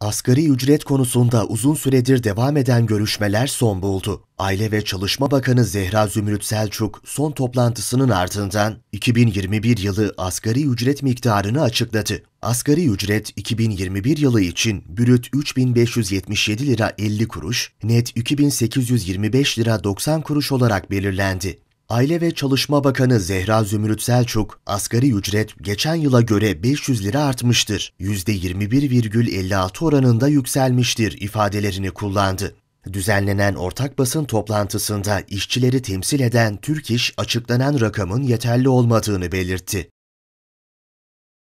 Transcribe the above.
Asgari ücret konusunda uzun süredir devam eden görüşmeler son buldu. Aile ve Çalışma Bakanı Zehra Zümrüt Selçuk son toplantısının ardından 2021 yılı asgari ücret miktarını açıkladı. Asgari ücret 2021 yılı için bürüt 3577 lira 50 kuruş, net 2825 lira 90 kuruş olarak belirlendi. Aile ve Çalışma Bakanı Zehra Zümrüt Selçuk, asgari ücret geçen yıla göre 500 lira artmıştır, %21,56 oranında yükselmiştir ifadelerini kullandı. Düzenlenen ortak basın toplantısında işçileri temsil eden Türk İş açıklanan rakamın yeterli olmadığını belirtti.